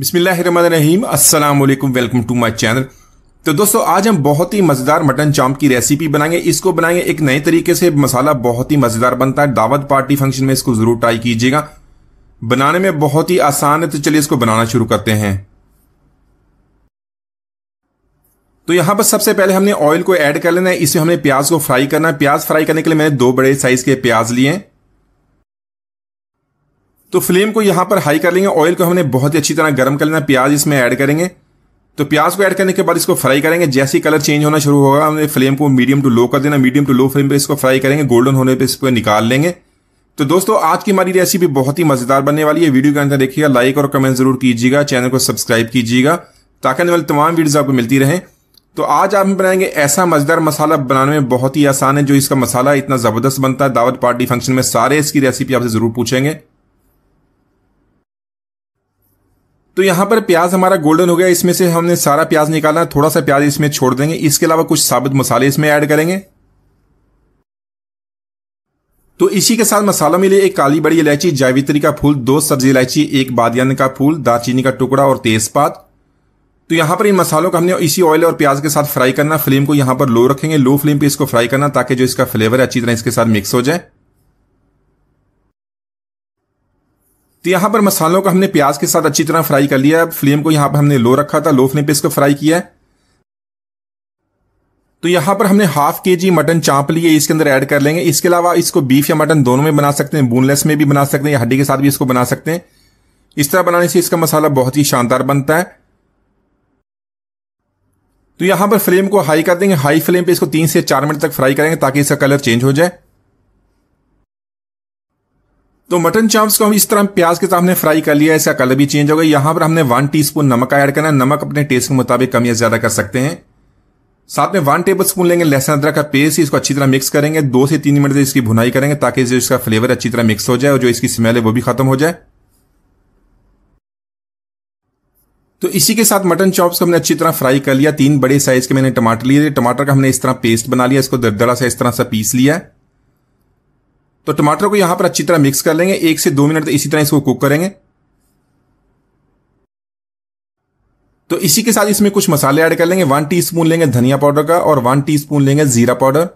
बिस्मिल्लाहिर्रहमानिर्रहीम अस्सलाम वालेकुम वेलकम टू माय चैनल तो दोस्तों आज हम बहुत ही मज़ेदार मटन चाम की रेसिपी बनाएंगे इसको बनाएंगे एक नए तरीके से मसाला बहुत ही मज़ेदार बनता है दावत पार्टी फंक्शन में इसको ज़रूर ट्राई कीजिएगा बनाने में बहुत ही आसान है तो चलिए इसको बनाना शुरू करते हैं तो यहां पर सबसे पहले हमने ऑयल को ऐड कर लेना है इसे हमने प्याज को फ्राई करना है प्याज फ्राई करने के लिए मैंने दो बड़े साइज के प्याज लिए हैं तो फ्लेम को यहां पर हाई कर लेंगे ऑयल को हमने बहुत ही अच्छी तरह गर्म कर लेना प्याज इसमें ऐड करेंगे तो प्याज को ऐड करने के बाद इसको फ्राई करेंगे जैसे ही कलर चेंज होना शुरू होगा हमने फ्लेम को मीडियम टू लो कर देना मीडियम टू लो फ्लेम पे इसको फ्राई करेंगे गोल्डन होने पे इसको निकाल लेंगे तो दोस्तों आज की हमारी रेसिपी बहुत ही मजेदार बनने वाली है वीडियो के अंदर देखिएगा लाइक और कमेंट जरूर कीजिएगा चैनल को सब्सक्राइब कीजिएगा ताकि आने वाली तमाम वीडियोज आपको मिलती रहें तो आज आप बनाएंगे ऐसा मजेदार मसाला बनाने में बहुत ही आसान है जो इसका मसाला इतना जबरदस्त बनता है दावत पार्टी फंक्शन में सारे इसकी रेसिपी आपसे जरूर पूछेंगे तो यहाँ पर प्याज हमारा गोल्डन हो गया इसमें से हमने सारा प्याज निकाला थोड़ा सा प्याज इसमें छोड़ देंगे इसके अलावा कुछ साबुत मसाले इसमें ऐड करेंगे तो इसी के साथ मसालों में लिए एक काली बड़ी इलायची जावित्री का फूल दो सब्जी इलायची एक बादन का फूल दालचीनी का टुकड़ा और तेजपात तो यहां पर इन मसालों को हमने इसी ऑयल और प्याज के साथ फ्राई करना फ्लेम को यहां पर लो रखेंगे लो फ्लेम पे इसको फ्राई करना ताकि जो इसका फ्लेवर है अच्छी तरह इसके साथ मिक्स हो जाए तो यहाँ पर मसालों को हमने प्याज के साथ अच्छी तरह फ्राई कर लिया फ्लेम को यहाँ पर हमने लो रखा था लो फ्लेम पे इसको फ्राई किया तो यहाँ पर हमने हाफ के जी मटन चाप लिए इसके अंदर ऐड कर लेंगे इसके अलावा इसको बीफ या मटन दोनों में बना सकते हैं बोनलेस में भी बना सकते हैं या हड्डी के साथ भी इसको बना सकते हैं इस तरह बनाने से इसका मसाला बहुत ही शानदार बनता है तो यहां पर फ्लेम को हाई कर देंगे हाई फ्लेम पे इसको तीन से चार मिनट तक फ्राई करेंगे ताकि इसका कलर चेंज हो जाए तो मटन चाप्स को हम इस तरह प्याज के साथ हमने फ्राई कर लिया इसका कलर भी चेंज हो गया यहां पर हमने वन टीस्पून नमक ऐड करना नमक अपने टेस्ट के मुताबिक कम या ज्यादा कर सकते हैं साथ में वन टेबल स्पून लेंगे लहसुन अदरक का पेस्ट इसको अच्छी तरह मिक्स करेंगे दो से तीन मिनट इसकी भुनाई करेंगे ताकि जो इसका फ्लेवर अच्छी तरह मिक्स हो जाए और जो इसकी स्मेल है वो भी खत्म हो जाए तो इसी के साथ मटन चॉप्स को हमने अच्छी तरह फ्राई कर लिया तीन बड़े साइज के मैंने टमाटर लिए टमाटर का हमने इस तरह पेस्ट बना लिया इसको दरदरा सा इस तरह सा पीस लिया है तो टमाटर को यहां पर अच्छी तरह मिक्स कर लेंगे एक से दो मिनट तक तो इसी तरह इसको कुक करेंगे तो इसी के साथ इसमें कुछ मसाले ऐड कर लेंगे वन टीस्पून लेंगे धनिया पाउडर का और वन टीस्पून लेंगे जीरा पाउडर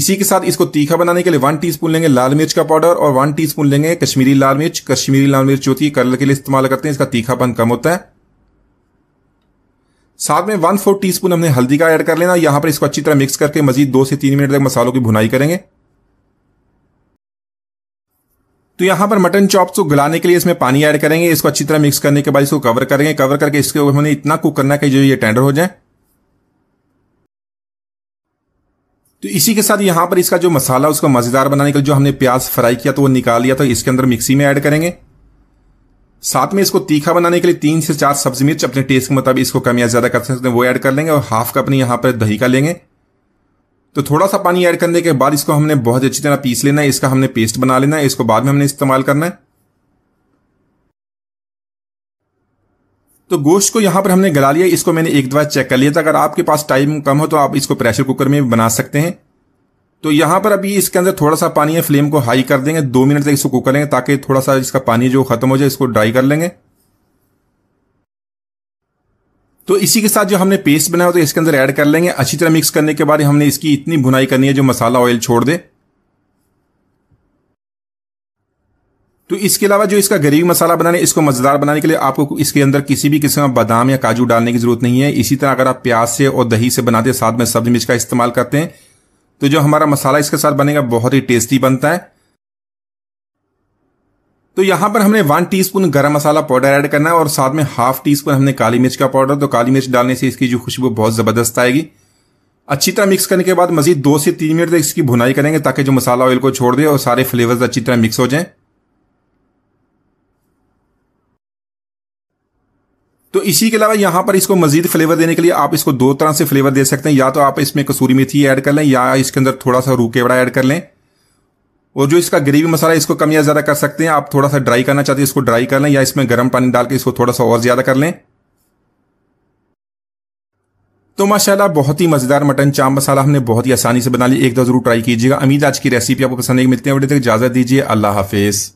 इसी के साथ इसको तीखा बनाने के लिए वन टीस्पून लेंगे लाल मिर्च का पाउडर और वन टीस्पून लेंगे कश्मीरी लाल मिर्च कश्मीरी लाल मिर्च होती है कलर के लिए इस्तेमाल करते हैं इसका तीखापन कम होता है साथ में वन फोर टी हमने हल्दी का ऐड कर लेना यहां पर इसको अच्छी तरह मिक्स करके मजीद दो से तीन मिनट तक मसालों की भुनाई करेंगे तो यहाँ पर मटन चॉप्स को गलाने के लिए इसमें पानी ऐड करेंगे इसको अच्छी तरह मिक्स करने के बाद इसको कवर करेंगे कवर करके इसके हमें इतना कुक करना है कि जो ये टेंडर हो जाए तो इसी के साथ यहां पर इसका जो मसाला उसको मज़ेदार बनाने के लिए जो हमने प्याज फ्राई किया तो वो निकाल लिया तो इसके अंदर मिक्सी में ऐड करेंगे साथ में इसको तीखा बनाने के लिए तीन से चार सब्जी मिर्च अपने टेस्ट के मुताबिक इसको कम या ज़्यादा कर सकते हैं वो ऐड कर लेंगे और हाफ कप अपनी यहां पर दही का लेंगे तो थोड़ा सा पानी ऐड करने के बाद इसको हमने बहुत अच्छी तरह पीस लेना है इसका हमने पेस्ट बना लेना है इसको बाद में हमने इस्तेमाल करना है तो गोश्त को यहां पर हमने गला लिया इसको मैंने एक दफा चेक कर लिया था अगर आपके पास टाइम कम हो तो आप इसको प्रेशर कुकर में बना सकते हैं तो यहां पर अभी इसके अंदर थोड़ा सा पानी है फ्लेम को हाई कर देंगे दो मिनट तक इसको कुक करेंगे ताकि थोड़ा सा इसका पानी जो खत्म हो जाए इसको ड्राई कर लेंगे तो इसी के साथ जो हमने पेस्ट बनाया तो इसके अंदर ऐड कर लेंगे अच्छी तरह मिक्स करने के बाद हमने इसकी इतनी भुनाई करनी है जो मसाला ऑयल छोड़ दे तो इसके अलावा जो इसका गरीबी मसाला बनाने इसको मज़ेदार बनाने के लिए आपको इसके अंदर किसी भी किस्म का बादाम या काजू डालने की जरूरत नहीं है इसी तरह अगर आप प्याज से और दही से बनाते हैं साथ में सब्जी मिर्च का इस्तेमाल करते हैं तो जो हमारा मसाला इसके साथ बनेगा बहुत ही टेस्टी बनता है तो यहां पर हमने वन टीस्पून गरम मसाला पाउडर ऐड करना है और साथ में हाफ टी स्पून हमने काली मिर्च का पाउडर तो काली मिर्च डालने से इसकी जो खुशबू बहुत ज़बरदस्त आएगी अच्छी तरह मिक्स करने के बाद मजीद दो से तीन मिनट तक इसकी भुनाई करेंगे ताकि जो मसाला ऑयल को छोड़ दे और सारे फ्लेवर अच्छी तरह मिक्स हो जाए तो इसी के अलावा यहां पर इसको मजीद फ्लेवर देने के लिए आप इसको दो तरह से फ्लेवर दे सकते हैं या तो आप इसमें कसूरी मेथी ऐड कर लें या इसके अंदर थोड़ा सा रूकेवड़ा ऐड कर लें और जो इसका ग्रेवी मसाला इसको कम या ज्यादा कर सकते हैं आप थोड़ा सा ड्राई करना चाहते हैं इसको ड्राई कर लें या इसमें गर्म पानी डाल के इसको थोड़ा सा और ज्यादा कर लें तो माशाल्लाह बहुत ही मजेदार मटन चाम मसाला हमने बहुत ही आसानी से बना ली एक दो जरूर ट्राई कीजिएगा अमीद आज की रेसिपी आपको पसंद नहीं मिलती है इजाजत दीजिए अल्लाह हाफिज़